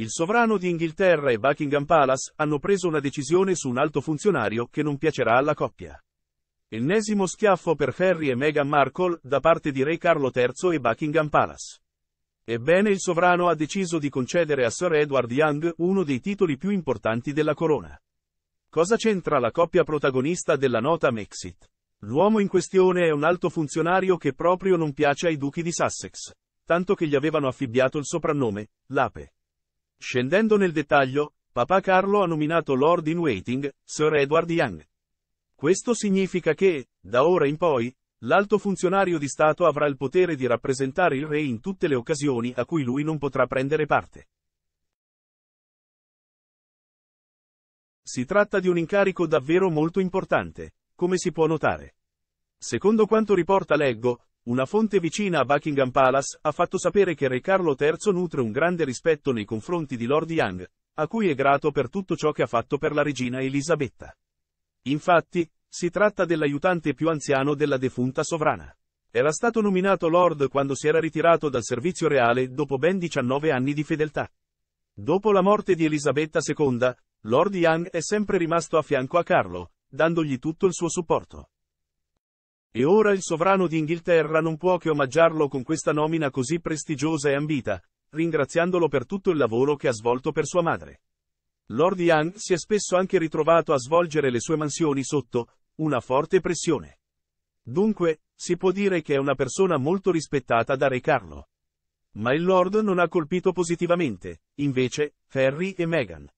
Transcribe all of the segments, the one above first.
Il sovrano di Inghilterra e Buckingham Palace hanno preso una decisione su un alto funzionario che non piacerà alla coppia. Ennesimo schiaffo per Harry e Meghan Markle da parte di Re Carlo III e Buckingham Palace. Ebbene il sovrano ha deciso di concedere a Sir Edward Young uno dei titoli più importanti della corona. Cosa c'entra la coppia protagonista della nota Mexit? L'uomo in questione è un alto funzionario che proprio non piace ai duchi di Sussex, tanto che gli avevano affibbiato il soprannome, l'ape. Scendendo nel dettaglio, papà Carlo ha nominato Lord in Waiting, Sir Edward Young. Questo significa che, da ora in poi, l'alto funzionario di Stato avrà il potere di rappresentare il re in tutte le occasioni a cui lui non potrà prendere parte. Si tratta di un incarico davvero molto importante, come si può notare. Secondo quanto riporta Leggo, una fonte vicina a Buckingham Palace ha fatto sapere che Re Carlo III nutre un grande rispetto nei confronti di Lord Young, a cui è grato per tutto ciò che ha fatto per la regina Elisabetta. Infatti, si tratta dell'aiutante più anziano della defunta sovrana. Era stato nominato Lord quando si era ritirato dal servizio reale dopo ben 19 anni di fedeltà. Dopo la morte di Elisabetta II, Lord Young è sempre rimasto a fianco a Carlo, dandogli tutto il suo supporto. E ora il sovrano di Inghilterra non può che omaggiarlo con questa nomina così prestigiosa e ambita, ringraziandolo per tutto il lavoro che ha svolto per sua madre. Lord Young si è spesso anche ritrovato a svolgere le sue mansioni sotto una forte pressione. Dunque, si può dire che è una persona molto rispettata da Re Carlo. Ma il Lord non ha colpito positivamente, invece, Harry e Meghan.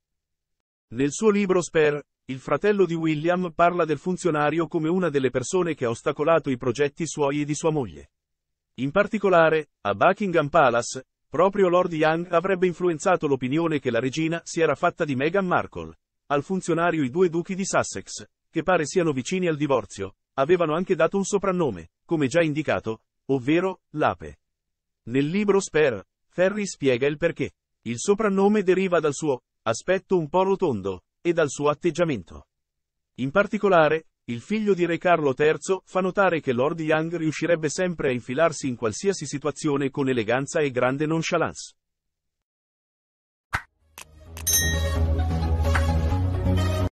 Nel suo libro Spare, il fratello di William parla del funzionario come una delle persone che ha ostacolato i progetti suoi e di sua moglie. In particolare, a Buckingham Palace, proprio Lord Young avrebbe influenzato l'opinione che la regina si era fatta di Meghan Markle. Al funzionario i due duchi di Sussex, che pare siano vicini al divorzio, avevano anche dato un soprannome, come già indicato, ovvero l'ape. Nel libro Spare, Ferry spiega il perché. Il soprannome deriva dal suo aspetto un po' rotondo, e dal suo atteggiamento. In particolare, il figlio di Re Carlo III fa notare che Lord Young riuscirebbe sempre a infilarsi in qualsiasi situazione con eleganza e grande nonchalance.